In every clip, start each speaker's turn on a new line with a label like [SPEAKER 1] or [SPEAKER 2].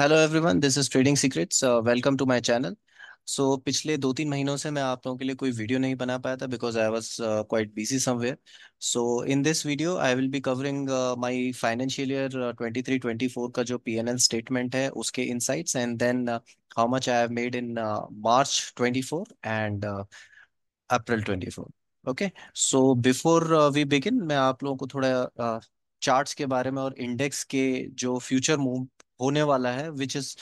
[SPEAKER 1] Hello everyone this is trading secrets welcome to my channel so पिछले दो तीन महीनों से मैं आप लोगों के लिए कोई वीडियो नहीं बना पाया था because I was quite busy somewhere so in this video I will be covering my financial year 23 24 का जो पीएनएल स्टेटमेंट है उसके insights and then how much I have made in March 24 and April 24 okay so before we begin मैं आप लोगों को थोड़ा uh, charts के बारे में और इंडेक्स के जो फ्यूचर मूव होने वाला है which is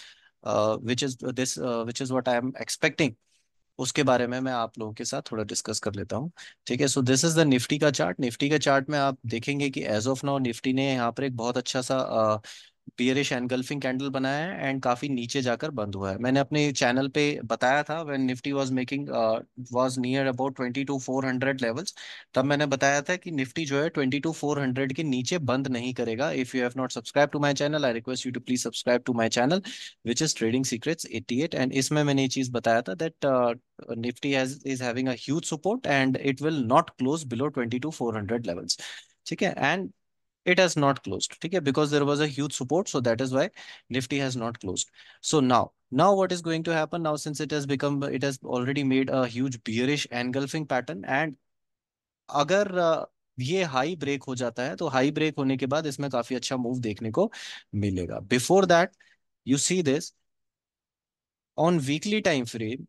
[SPEAKER 1] which is this which is what I am expecting उसके बारे में मैं आप लोगों के साथ थोड़ा डिस्कस कर लेता हूँ ठीक है so this is the Nifty का चार्ट निफ्टी का चार्ट में आप देखेंगे कि एज ऑफ नाउ निफ्टी ने यहाँ पर एक बहुत अच्छा सा uh, बियरिश एनगल्फिंग कैंडल बनाया है एंड काफी नीचे जाकर बंद हुआ है मैंने अपने चैनल पे बताया था when Nifty was making was near about twenty two four hundred levels तब मैंने बताया था कि निफ्टी जो है ट्वेंटी टू फोर हंड्रेड के नीचे बंद नहीं करेगा if you have not subscribe to my channel I request you to please subscribe to my channel which is trading secrets eighty eight and इसमें मैंने ये चीज बताया था that Nifty uh, has is having a huge support and it will not close below 22,400 levels ठीक है and it has not closed ठीक है because there was a huge support so that is why nifty has not closed so now now what is going to happen now since it has become it has already made a huge bearish engulfing pattern and agar uh, ये high break हो जाता है तो high break होने के बाद इसमें काफी अच्छा मूव देखने को मिलेगा before that you see this on weekly time frame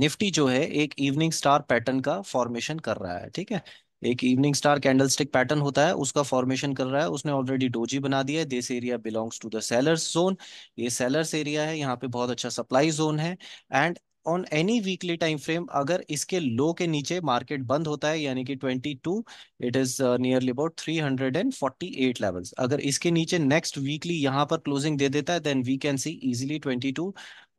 [SPEAKER 1] Nifty जो है एक इवनिंग स्टार पैटर्न का फॉर्मेशन कर रहा है ठीक है एक इवनिंग स्टार कैंडलस्टिक पैटर्न होता है उसका फॉर्मेशन कर रहा है उसने ऑलरेडी डोजी बना दिया है this area belongs to the sellers zone ये सेलर्स एरिया है यहाँ पे बहुत अच्छा सप्लाई जोन है and on any weekly time frame अगर इसके लो के नीचे मार्केट बंद होता है यानी कि 22 it is nearly about 348 levels अगर इसके नीचे नेक्स्ट वीकली यहां पर क्लोजिंग दे देता है then we can see easily 22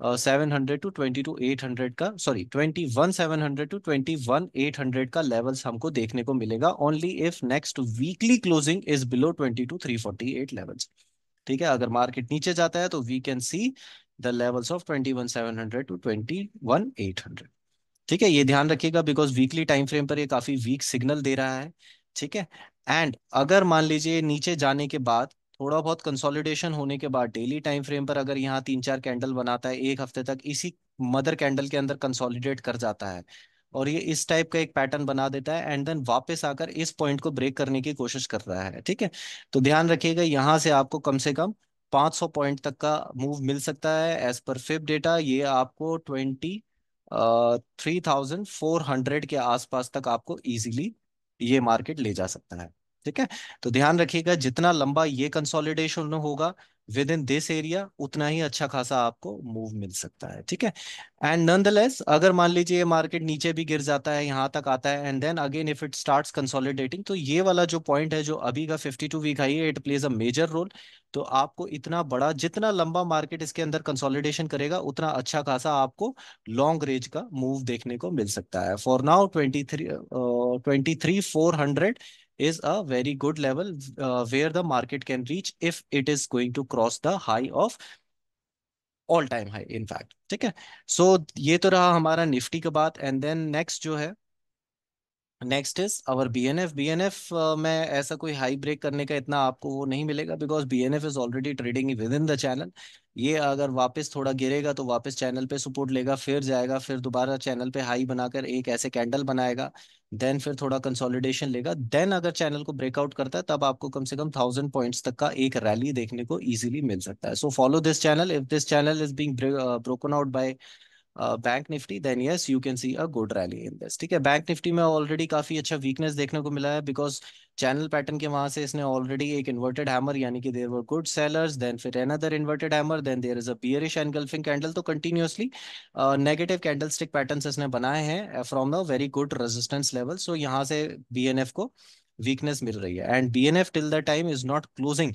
[SPEAKER 1] seven hundred to twenty two eight hundred का sorry twenty one seven hundred to twenty one eight hundred का लेवल्स हमको देखने को मिलेगा only if next weekly closing is below twenty two three forty eight levels ठीक है अगर market नीचे जाता है तो we can see the levels of twenty one seven hundred to twenty one eight hundred ठीक है ये ध्यान रखिएगा बिकॉज वीकली टाइम फ्रेम पर ये काफी वीक सिग्नल दे रहा है ठीक है एंड अगर मान लीजिए नीचे जाने के बाद थोड़ा बहुत कंसोलिडेशन होने के बाद डेली टाइम फ्रेम पर अगर यहाँ तीन चार कैंडल बनाता है एक हफ्ते तक इसी मदर कैंडल के अंदर कंसोलिडेट कर जाता है और ये इस टाइप का एक पैटर्न बना देता है एंड देन वापस आकर इस पॉइंट को ब्रेक करने की कोशिश कर रहा है ठीक है तो ध्यान रखिएगा यहाँ से आपको कम से कम 500 पॉइंट तक का मूव मिल सकता है एज पर फिप डेटा ये आपको twenty three thousand four hundred के आसपास तक आपको इजीली ये मार्केट ले जा सकता है ठीक है तो ध्यान रखिएगा जितना लंबा ये कंसोलिडेशन होगा विद इन दिस एरिया उतना ही अच्छा खासा आपको मूव मिल सकता है ठीक है एंड नन द लेस अगर मान लीजिए ये मार्केट नीचे भी गिर जाता है यहाँ तक आता है and then again if it starts consolidating तो ये वाला जो पॉइंट है जो अभी का 52 वीक आई है it plays a major role तो आपको इतना बड़ा जितना लंबा मार्केट इसके अंदर कंसोलिडेशन करेगा उतना अच्छा खासा आपको लॉन्ग रेंज का मूव देखने को मिल सकता है for now twenty three twenty three four hundred is a very good level uh, where the market can reach if it is going to cross the high of all time high in fact ठीक है so, ये तो रहा हमारा Nifty का बात and then next जो है next is our B N F B N F में ऐसा कोई हाई ब्रेक करने का इतना आपको वो नहीं मिलेगा because B N F is already trading within the channel ये अगर वापस थोड़ा गिरेगा तो वापस चैनल पे सपोर्ट लेगा फिर जाएगा फिर दोबारा चैनल पे हाई बनाकर एक ऐसे कैंडल बनाएगा देन फिर थोड़ा कंसोलिडेशन लेगा देन अगर चैनल को ब्रेकआउट करता है तब आपको कम से कम थाउजेंड पॉइंट्स तक का एक रैली देखने को ईजिली मिल सकता है so follow this channel if this channel is being broken out by bank Nifty then yes you can see a good rally in this ठीक है बैंक निफ्टी में ऑलरेडी काफी अच्छा वीकनेस देखने को मिला है बिकॉज चैनल पैटर्न के वहां से इसने ऑलरेडी एक इन्वर्टेड हैमर यानी कि there were good sellers then फिर another inverted hammer then there is a bearish engulfing candle तो continuously negative candlestick pattern इसने बनाए हैं from the very good resistance level so यहाँ से बी को वीकनेस मिल रही है and BNF till the time is not closing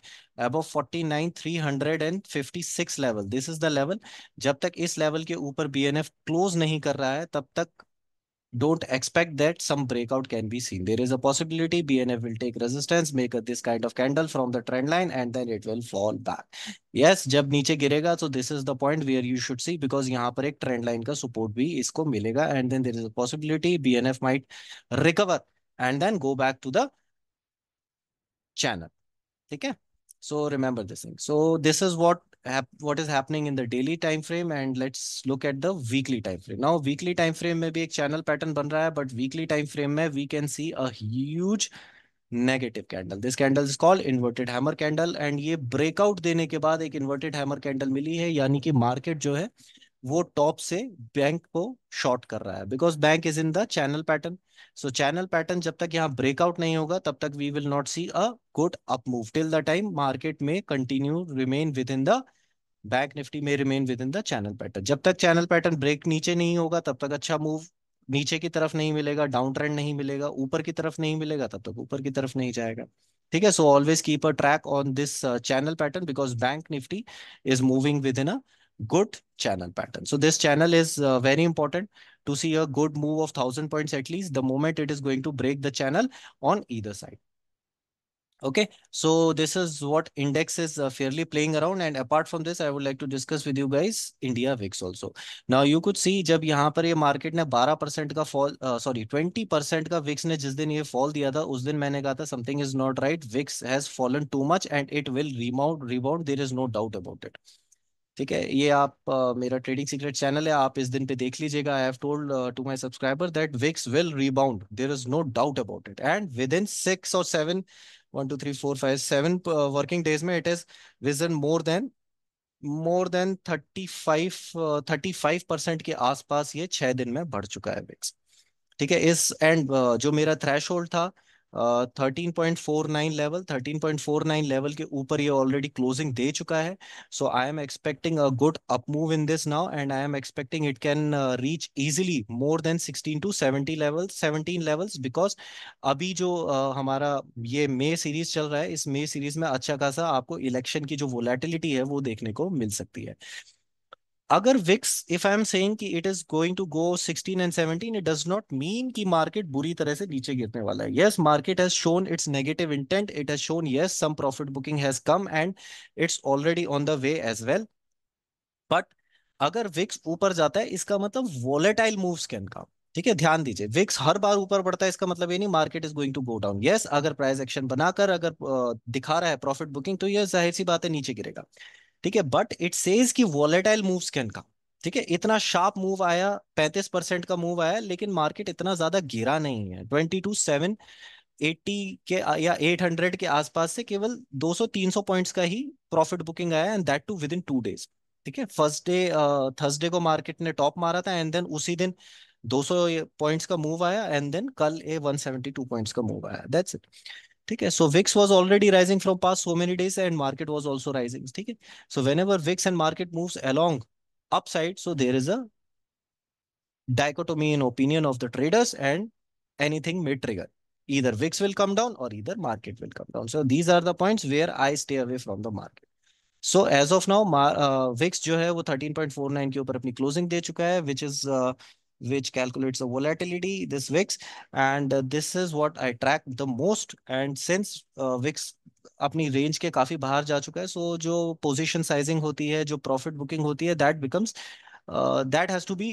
[SPEAKER 1] above 49356 level this is the level जब तक इस लेवल के ऊपर बीएनएफ क्लोज नहीं कर रहा है तब तक don't expect that some breakout can be seen there is a possibility BNF will take resistance make this kind of candle from the trend line and then it will fall back yes जब नीचे गिरेगा तो this is the point where you should see because यहाँ पर एक trend line का support भी इसको मिलेगा and then there is a possibility B N F might recover and then go back to the channel ठीक है so remember this thing so this is what what is happening in the daily time frame and let's look at the weekly time frame now weekly time frame में भी एक channel pattern बन रहा है but weekly time frame में we can see a negative candle this candle is call inverted hammer candle and ये breakout देने के बाद एक इन्वर्टेड हैमर कैंडल मिली है यानी कि मार्केट जो है वो टॉप से बैंक को शॉर्ट कर रहा है because bank is in the channel pattern so channel pattern जब तक यहाँ ब्रेकआउट नहीं होगा तब तक we will not see a good up move till the time market में continue remain within the bank Nifty में remain within the channel pattern जब तक चैनल पैटर्न ब्रेक नीचे नहीं होगा तब तक अच्छा मूव नीचे की तरफ नहीं मिलेगा डाउन ट्रेंड नहीं मिलेगा ऊपर की तरफ नहीं मिलेगा तब तक ऊपर की तरफ नहीं जाएगा ठीक है so always keep a track on this channel pattern because bank Nifty is moving within a good channel pattern. So this channel is uh, very important to see a good move of 1000 points at least the moment it is going to break the channel on either side. Okay, so this is what index is uh, fairly playing around and apart from this, I would like to discuss with you guys India VIX also. Now you could see जब यहाँ पर ये market ने 12% का fall, uh, sorry 20% का VIX ने जिस दिन ये fall दिया था उस दिन मैंने कहा था something is not right VIX has fallen too much and it will rebound. Rebound there is no doubt ठीक है ये आप uh, मेरा ट्रेडिंग सीक्रेट चैनल है आप इस दिन पे देख लीजिएगा I have told to my subscriber that VIX will rebound there is no doubt about it and within six और seven one two three four five seven working days में it is vision more than more than thirty five thirty five percent के आसपास ये छह दिन में बढ़ चुका है विक्स ठीक है इस एंड uh, जो मेरा थ्रेश था thirteen point four nine level thirteen point four nine level के ऊपर ये ऑलरेडी क्लोजिंग दे चुका है so I am expecting a good up move in this now and I am expecting it can reach easily more than sixteen to seventy level seventeen levels because अभी जो uh, हमारा ये मे series चल रहा है इस मे सीरीज में अच्छा खासा आपको इलेक्शन की जो वोलेटिलिटी है वो देखने को मिल सकती है अगर VIX if I am saying कि it is going to go 16 and 17 it does not mean कि मार्केट बुरी तरह से नीचे गिरने वाला है yes market has shown its negative intent it has shown yes some profit booking has come and it's already on the way as well but अगर VIX ऊपर जाता है इसका मतलब वॉलेटाइल मूव्स कैन कम ठीक है ध्यान दीजिए विक्स हर बार ऊपर बढ़ता है इसका मतलब ये नहीं market is going to go down yes अगर प्राइस एक्शन बनाकर अगर दिखा रहा है प्रॉफिट बुकिंग तो ये जाहिर सी बात है नीचे गिरेगा ठीक है बट इट सेज कि वॉलेटाइल मूव कैन कम ठीक है इतना शार्प मूव आया 35 परसेंट का मूव आया लेकिन मार्केट इतना ज्यादा गिरा नहीं है ट्वेंटी टू सेवन एट्टी के या एट हंड्रेड के आसपास से केवल 200-300 पॉइंट्स का ही प्रॉफिट बुकिंग आया and that too within two days ठीक है फर्स्ट डे थर्सडे को मार्केट ने टॉप मारा था एंड देन उसी दिन 200 पॉइंट्स का मूव आया एंड देन कल ए टू पॉइंट्स का मूव आया दैट्स इट ठीक है so VIX was already rising from past so many days and market was also rising ठीक है so whenever VIX and market move along upside so there is a dichotomy in opinion of the traders and anything may trigger either vix will come down or either market will come down so these are the points where i stay away from the market so as of now uh, vix jo hai wo 13.49 के ऊपर अपनी closing दे चुका है which is uh, which calculates the volatility, this wix And uh, this is what I track the most. And since uh, VIX अपनी range के काफी बाहर जा चुका है सो so, जो पोजीशन साइजिंग होती है जो प्रॉफिट बुकिंग होती है that becomes that has to be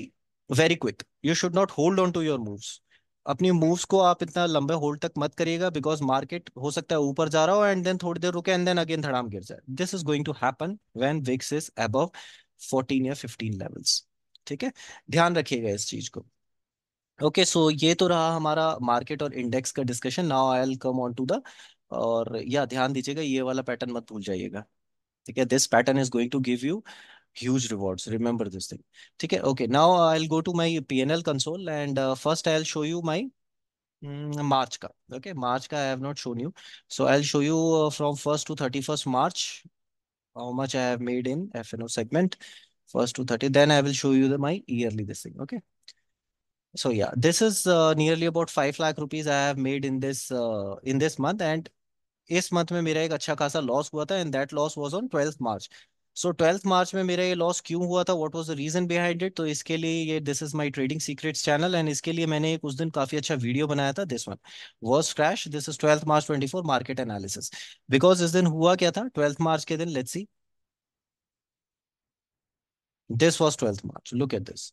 [SPEAKER 1] very quick you should not hold on to your moves अपनी मूव्स को आप इतना लंबे होल्ड तक मत करिएगा बिकॉज मार्केट हो सकता है ऊपर जा रहा हो एंड देन थोड़ी देर रुके एंड देन अगेन धड़ाम गिर जाए this is going to happen when VIX is above 14 या 15 लेवल्स ठीक है ध्यान रखिएगा इस चीज को ओके सो ये तो रहा हमारा मार्केट और इंडेक्स का discussion now I'll come on to the और या ध्यान दीजिएगा ये वाला पैटर्न मत भूल जाइएगा ठीक है this pattern is going to give you huge rewards remember this thing ठीक है okay okay now i'll go to my pnl console and first I'll show you my March mm, का okay March का I have not shown you so I'll show you from first to thirty first March how much I have made in F N O segment first 230 then i will show you the my yearly this thing okay so yeah this is uh, nearly about 5 lakh rupees i have made in this uh, in this month and इस month में मेरा एक अच्छा खासा loss हुआ था and that loss was on twelfth March so twelfth March में मेरा ये लॉस क्यों हुआ था what was the reason behind it तो इसके लिए ये this is my trading secrets channel and इसके लिए मैंने एक उस दिन काफी अच्छा वीडियो बनाया था this one worst crash this is twelfth March 24 market analysis because इस दिन हुआ क्या था ट्वेल्थ मार्च के दिन let's see This was 12th March. Look at this.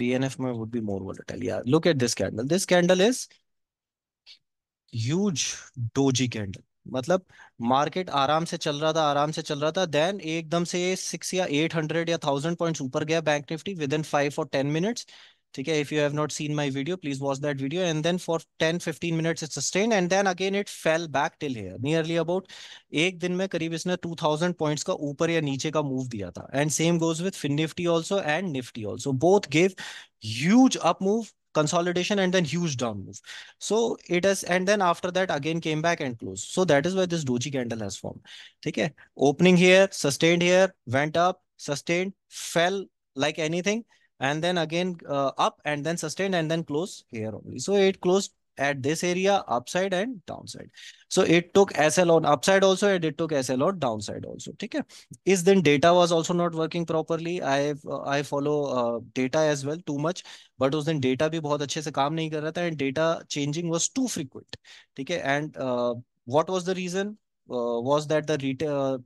[SPEAKER 1] BNF would be more volatile. Yeah, look at this candle. This candle is huge doji candle. मतलब market आराम से चल रहा था आराम से चल रहा था देन एकदम से सिक्स या एट हंड्रेड या थाउजेंड पॉइंट्स ऊपर गया bank Nifty within five और टेन मिनट्स ठीक है if you have not seen my video please watch that video and then for 10 15 minutes it sustain and then again it fell back till here nearly about एक दिन में करीब इसने 2000 points का ऊपर या नीचे का मूव दिया था and same goes with FinNifty also and Nifty also both give huge up move consolidation and then huge down move. So it has, and then after that again came back and close So that is why this doji candle has formed. theek hai Opening here, sustained here, went up, sustained, fell like anything. and then again uh, up and then sustained and then close here only. So it closed at this area upside and downside. So it took SL on upside also and it took SL on downside also. Okay. Is then data was also not working properly. I uh, I follow uh, data as well too much. But was then data भी बहुत अच्छे से काम नहीं कर and data changing was too frequent. ठीक है and uh, what was the reason? Uh, was that the retail uh,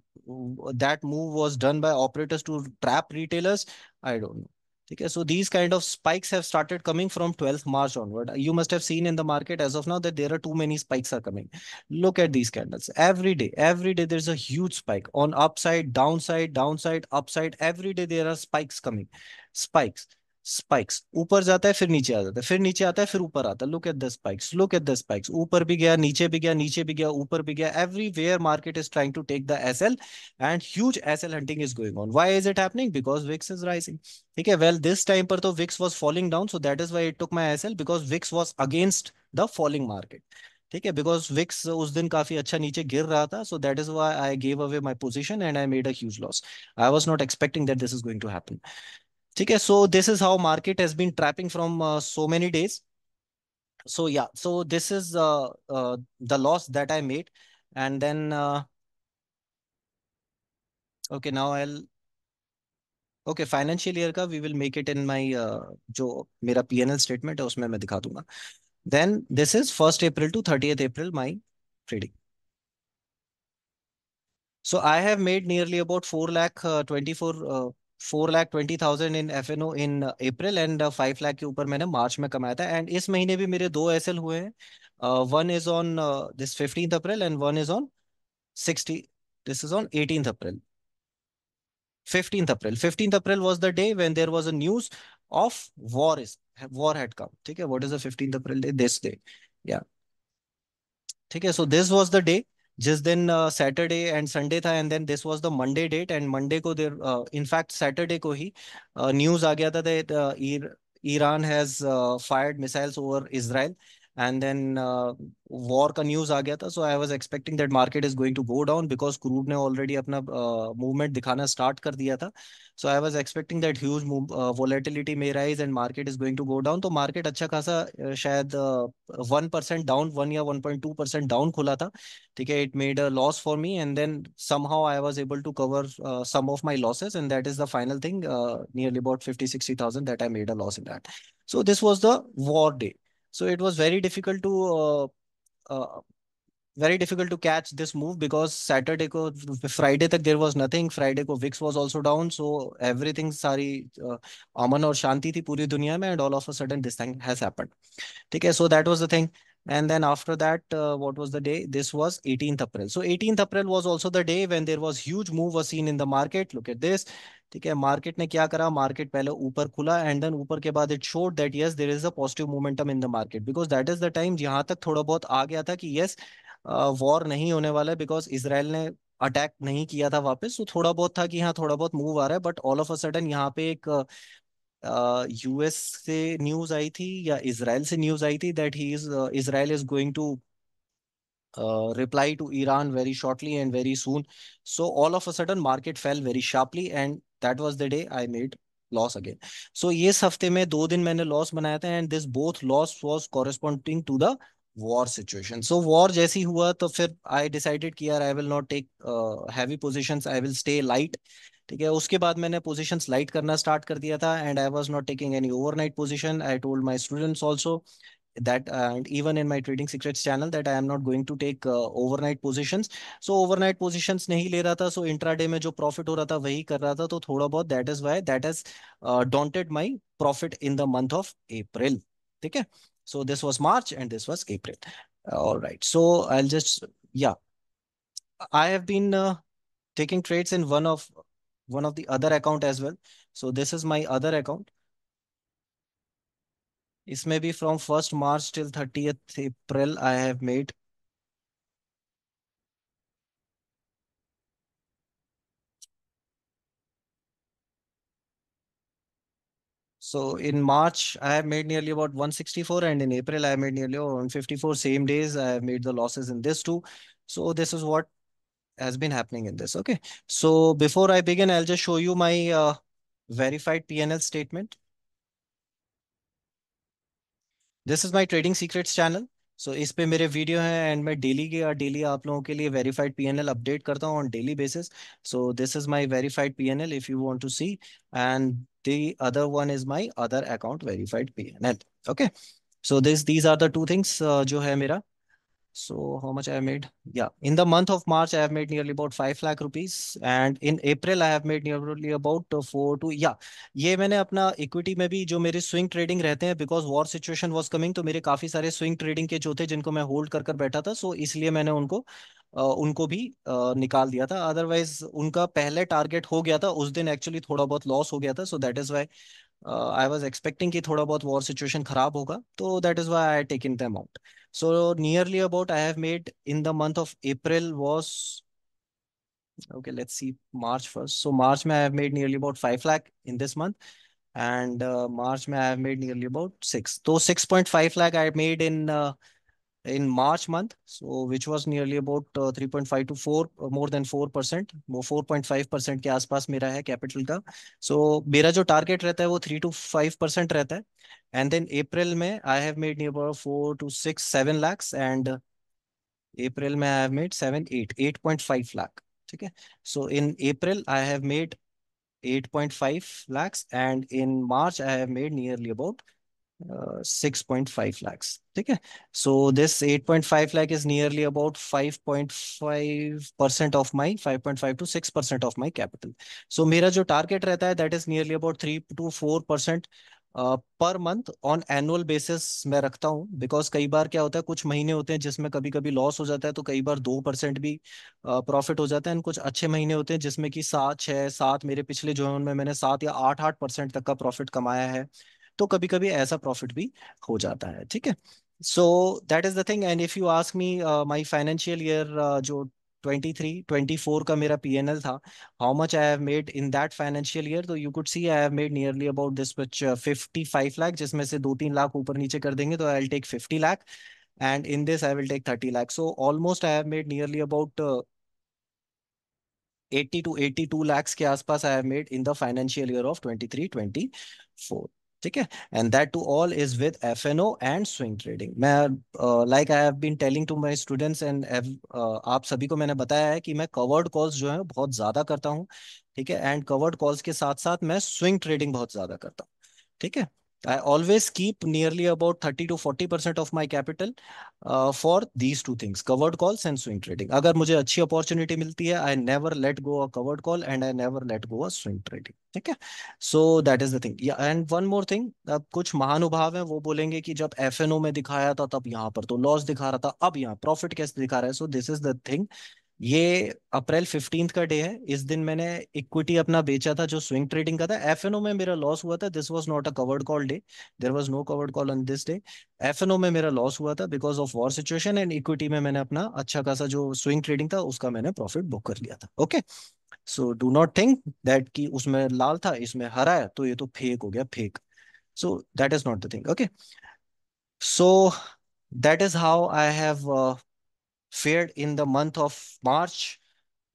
[SPEAKER 1] that move was done by operators to trap retailers? I don't know. Okay, so these kind of spikes have started coming from 12th March onward. You must have seen in the market as of now that there are too many spikes are coming. Look at these candles. Every day, every day there's a huge spike on upside, downside, downside, upside. Every day there are spikes coming. Spikes. Spikes ऊपर जाता है फिर नीचे आ जाता है फिर नीचे आता है फिर ऊपर आता है look at the spikes look at the spikes ऊपर भी गया नीचे भी गया नीचे भी गया ऊपर भी गया everywhere market is trying to take the SL and huge SL hunting is going on why is it happening because VIX is rising ठीक है वेल दिस टाइम पर तो VIX was falling down so that is why it took my SL because VIX was against the falling market ठीक है because Vicks उस दिन काफी अच्छा नीचे गिर रहा था so that is why I gave away my position and I made a loss I was not expecting that this is going to happen ठीक है so this is how market has been trapping from so many so yeah so this is uh, uh, the loss that i made and then uh, okay now i'll okay financial year we will make it in my uh, jo mera pnl statement hai usme main dikha dunga then this is 1st april to 30th april my trading so i have made nearly about 4 lakh uh, 24 four lakh twenty thousand in F N O in April and five lakh के ऊपर मैंने मार्च में कमाया था and इस महीने भी मेरे दो एस एल हुए हैं one is on this fifteenth April and one is on sixty this is on eighteen April 15th April. 15th April was the day when there was a news of war is war had come. Okay, what is the 15th April day? This day. Yeah. Okay, so this was the day जिस दिन Saturday and Sunday था and then this was the Monday date and Monday को there in fact Saturday को ही news uh, आ गया था that Iran has fired missiles over Israel and then uh, war ka news आ गया था so I was expecting that market is going to go down because crude ने already अपना uh, movement दिखाना start कर दिया था so I was expecting that huge move, uh, volatility may rise and market is going to go down to market अच्छा खासा शायद one percent one one या one point two percent down खुला था ठीक है it made a loss for me and somehow I was able to cover uh, some of my losses and that is the final thing uh, nearly about 50 60,000 that I made a loss in that so this was the war day so it was very difficult to uh, uh, very difficult to catch this move because Saturday ko Friday tak there was nothing. Friday ko VIX was also down, so everything sari uh, aman or shanti thi puri duniya mein, and all of a sudden this thing has happened. Okay, so that was the thing. And then after that, uh, what was the day? This was 18th April. So 18th April was also the day when there was huge move was seen in the market. Look at this. ठीक है market ने क्या करा market पहले ऊपर खुला and then ऊपर के बाद it showed that yes there is a positive momentum in the market because that is the time यहाँ तक थोड़ा बहुत आ गया था कि यस वॉर uh, नहीं होने वाला है बिकॉज इसराइल ने अटैक नहीं किया था वापस तो थोड़ा बहुत था कि हाँ थोड़ा बहुत मूव आ रहा है but all of a sudden यहाँ पे एक uh, यूएस से न्यूज आई थी या इसराइल से न्यूज आई थी that he is Israel is going to reply to Iran very shortly and very soon so all of a sudden market fell very sharply and that was the day I made loss again so इस हफ्ते में दो दिन मैंने loss बनाया था and this both loss was corresponding to the war situation so war जैसी हुआ तो फिर आई डिसाइडेड कि यार I will not take heavy positions I will stay light ठीक है उसके बाद मैंने पोजिशन स्लाइड करना स्टार्ट कर दिया था and I was not taking any overnight position I told my students also that uh, and even in my trading secrets channel that I am not going to take uh, overnight positions. So overnight positions नहीं ले रहा था so intraday में जो profit हो रहा था वही कर रहा था तो थोड़ा बहुत that is why that has uh, daunted my profit in the month of April. ठीक है so this was March and this was April. All right so I'll just yeah I have been uh, taking trades in one of one of the other account as well. So this is my other account. This may be from 1st March till 30th April I have made. So in March, I have made nearly about 164 and in April, I made nearly 154 same days. I have made the losses in this too. So this is what has been happening in this. Okay. So before I begin, I'll just show you my uh, verified PNL statement. This is my trading secrets channel. So this is my video and my daily or uh, daily upload verified PNL update karta on daily basis. So this is my verified PNL if you want to see. And the other one is my other account verified PNL. Okay. So this, these are the two things, uh, jo hai mera. So how much I have made? Yeah, in the month of March, I have made nearly about five lakh rupees, and in April I have made nearly about four to yeah. ये मैंने अपना equity में भी जो मेरे swing trading रहते हैं because war situation was coming तो मेरे काफी सारे स्विंग ट्रेडिंग के जो थे जिनको मैं होल्ड कर कर बैठा था सो इसलिए मैंने उनको उनको भी निकाल दिया था अदरवाइज उनका पहले टारगेट हो गया था उस दिन एक्चुअली थोड़ा बहुत लॉस हो गया था so that is why I was expecting कि थोड़ा बहुत वॉर सिचुएशन खराब होगा तो that is why I take in the amount So nearly about I have made in the month of April was, okay, let's see, March 1st. So March may I have made nearly about 5 lakh in this month. And uh, March may I have made nearly about 6. So 6.5 lakh I made in uh, in March month, so which was nearly about uh, 3.5 to 4, uh, more than 4 percent, 4.5 percent ke aaspaas mera hai capital ka. So mera jo target rehta hai wo 3 to 5 percent rehta hai. And then April mein I have made near about 4 to 6, 7 lakhs and April mein have made 7, 8, 8.5 lakh. ठीक है. So in April I have made 8.5 lakhs and in March I have made nearly about six point five lakhs ठीक है so this eight point five lakh is nearly about five point five percent of my five point five to six percent of my capital so मेरा जो target रहता है that is nearly about three to four percent per month on annual basis मैं रखता हूँ because कई बार क्या होता है कुछ महीने होते हैं जिसमें कभी कभी लॉस हो जाता है तो कई बार दो परसेंट भी प्रॉफिट uh, हो जाता है एंड कुछ अच्छे महीने होते हैं जिसमें कि सात छः सात मेरे पिछले जो है उनमें मैंने सात या आठ आठ परसेंट तक का प्रॉफिट कमाया है तो कभी कभी ऐसा प्रॉफिट भी हो जाता है ठीक है so that is the thing and if you ask me my financial year जो 23, 24 का मेरा पीएनएल था how much I have made in that financial year तो you could see I have made nearly about this much 55 lakh जिसमें से दो तीन लाख ऊपर नीचे कर देंगे तो I will take 50 lakh and in this I will take 30 lakh so almost I have made nearly about 80 to 82 lakhs के आसपास I have made in the financial year of 23 24 ठीक है and that too all is with F N O and swing trading मैं like I have been telling to my students and आप सभी को मैंने बताया है कि मैं कवर्ड कॉल्स जो है बहुत ज्यादा करता हूँ ठीक है एंड कवर्ड कॉल्स के साथ साथ मैं स्विंग ट्रेडिंग बहुत ज्यादा करता हूँ ठीक है I always keep nearly about 30 to 40% of my capital uh, for these two things, covered calls and swing trading. अगर मुझे अच्छी अपॉर्चुनिटी मिलती है I never let go a covered call and I never let go a swing trading ठीक है so that is the thing and one more thing अब कुछ महानुभाव हैं वो बोलेंगे कि जब एफ में दिखाया था तब यहाँ पर तो लॉस दिखा रहा था अब यहाँ प्रॉफिट कैसे दिखा रहा है so this is the thing ये अप्रैल फिफ्टीन का डे है इस दिन मैंने इक्विटी अपना बेचा था जो स्विंग ट्रेडिंग का था एफ में मेरा लॉस हुआ था this was not a covered call day there was no covered call on this day F में मेरा लॉस हुआ था because of war situation and equity में मैंने अपना अच्छा खासा जो स्विंग ट्रेडिंग था उसका मैंने प्रॉफिट बुक कर लिया था okay so do not think that कि उसमें लाल था इसमें हरा है तो ये तो फेक हो गया fake so that is not the thing okay so that is how I have fared in the month of March,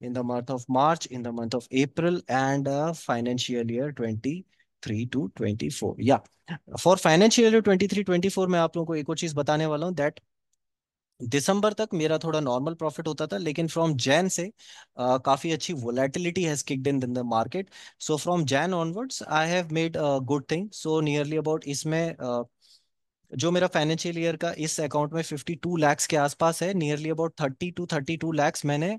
[SPEAKER 1] in the month of March, in the month of April, and uh, financial year 23 to 24. Yeah. 23 24 मैं आप लोगों को एक और चीज बताने वाला हूँ दिसंबर तक मेरा थोड़ा नॉर्मल प्रॉफिट होता था लेकिन फ्रॉम जैन से uh, काफी अच्छी volatility has kicked in the market so from Jan onwards I have made good thing so nearly about इसमें uh, जो मेरा फाइनेंशियल ईयर का इस अकाउंट में 52 लाख के आसपास है नियरली अबाउट 30 टू 32 लैक्स मैंने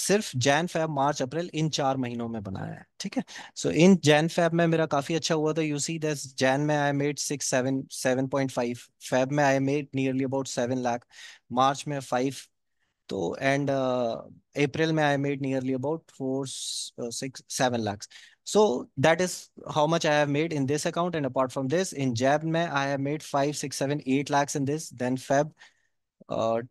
[SPEAKER 1] सिर्फ जैन फैब मार्च अप्रैल इन चार महीनों में बनाया है ठीक है सो इन जैन फैब में मेरा काफी अच्छा हुआ था यू सी जैन में I made six seven seven point five Feb में I made nearly about seven lakh March में फाइव तो एंड अप्रैल uh, में I made nearly about four six seven lakh So that is how much I have made in this account. And apart from this, in Jab, mein, I have made five, six, seven, eight lakhs in this. Then Feb, uh,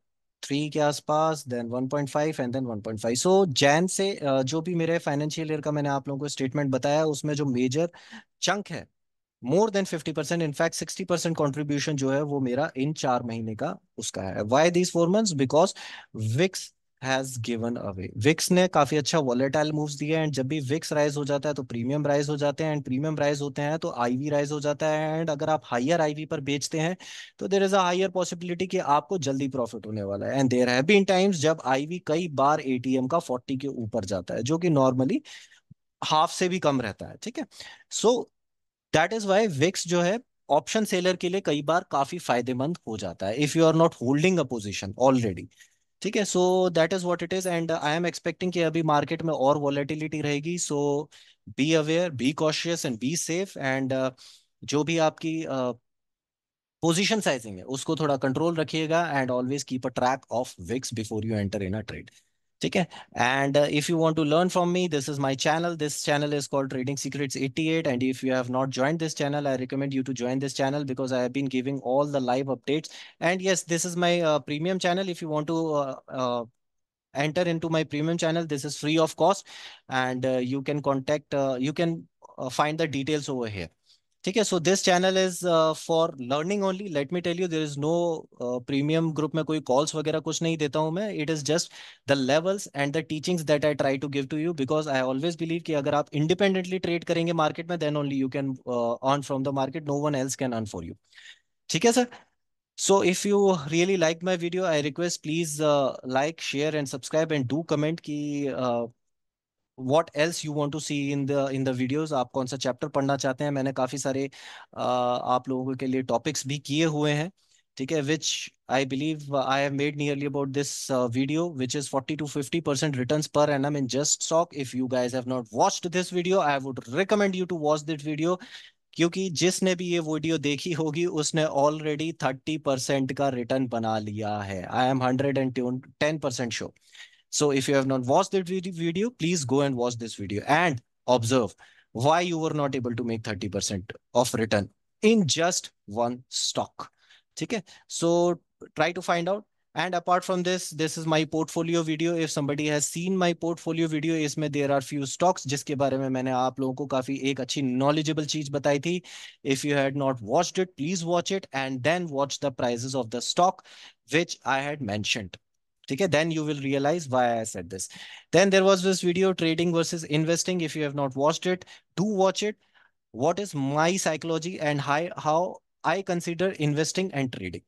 [SPEAKER 1] three के आसपास then 1.5 and then 1.5 so Jan से uh, जो भी मेरे financial year का मैंने आप लोगों को स्टेटमेंट बताया उसमें जो मेजर चंक है more than 50 percent in fact 60 percent contribution जो है वो मेरा इन चार महीने का उसका है why these four month because VIX has given away VIX ने काफी अच्छा वॉलेटाइल मूव्स दिए एंड जब भी विक्स राइज हो जाता है तो प्रीमियम राइज हो जाते हैं एंड प्रीमियम राइज होते हैं तो आईवी राइज हो जाता है एंड अगर आप हायर आईवी पर बेचते हैं तो देर इज अर पॉसिबिलिटी कि आपको जल्दी प्रॉफिट होने वाला है and there have been times जब आईवी कई बार एटीएम का फोर्टी के ऊपर जाता है जो कि नॉर्मली हाफ से भी कम रहता है ठीक है so that is why VIX जो है ऑप्शन सेलर के लिए कई बार काफी फायदेमंद हो जाता है if you are not holding a position already ठीक है so that is what it is and I am expecting कि अभी मार्केट में और वॉलेटिलिटी रहेगी so be aware be cautious and be safe and जो भी आपकी uh, साइजिंग है उसको थोड़ा कंट्रोल रखिएगा and always keep a track of VIX before you enter in a trade Okay. And uh, if you want to learn from me, this is my channel. This channel is called Trading Secrets 88. And if you have not joined this channel, I recommend you to join this channel because I have been giving all the live updates. And yes, this is my uh, premium channel. If you want to uh, uh enter into my premium channel, this is free of cost. And uh, you can contact, you can find the details over here. ठीक है so this channel is for learning only let me tell you there is no premium group में कोई calls वगैरह कुछ नहीं देता हूं मैं it is just the levels and the teachings that I try to give to you because I always believe कि अगर आप इंडिपेंडेंटली ट्रेड करेंगे मार्केट में then only you can earn from the market no one else can earn for you ठीक है sir so if you really like my video I request please like share and subscribe and do comment की uh, what else you want to see in the in the videos आप कौन सा chapter पढ़ना चाहते हैं मैंने काफ़ी सारे uh, आप लोगों के लिए टॉपिक्स भी किए हुए हैं ठीक है which I believe I have made nearly about this video which is 40 to 50 percent return पर N M in just sock if you guys have not watched this video I would recommend you to watch that video क्योंकि जिसने भी ये video देखी होगी उसने already thirty percent का return बना लिया है I am hundred and ten percent sure So if you have not watched that video, please go and watch this video and observe why you were not able to make 30% of return in just one stock. Okay. So try to find out. And apart from this, this is my portfolio video. If somebody has seen my portfolio video, इसमें there are few stocks जिसके बारे में मैंने आप लोगों को काफी एक अच्छी knowledgeable चीज बताई थी. If you had not watched it, please watch it and then watch the prices of the stock which I had mentioned. Okay, then you will realize why I said this. Then there was this video trading versus investing. If you have not watched it, do watch it. What is my psychology and how I consider investing and trading?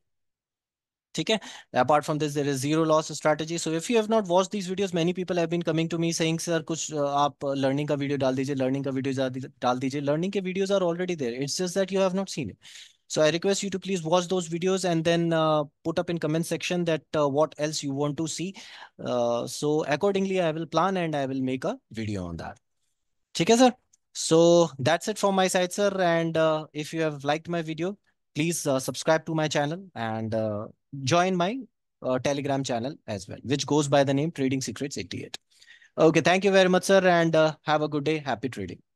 [SPEAKER 1] Okay. Apart from this, there is zero loss strategy. So if you have not watched these videos, many people have been coming to me saying, sir, kuch, uh, aap learning ka video dal dijiye, learning ka video dal dijiye. Learning ke videos are already there. It's just that you have not seen it. So I request you to please watch those videos and then uh, put up in comment section that uh, what else you want to see. Uh, so accordingly, I will plan and I will make a video on that. Okay, sir. So that's it from my side, sir. And uh, if you have liked my video, please uh, subscribe to my channel and uh, join my Telegram channel as well, which goes by the name Trading Secrets 88. Okay, thank you very much, sir. And have a good day. Happy trading.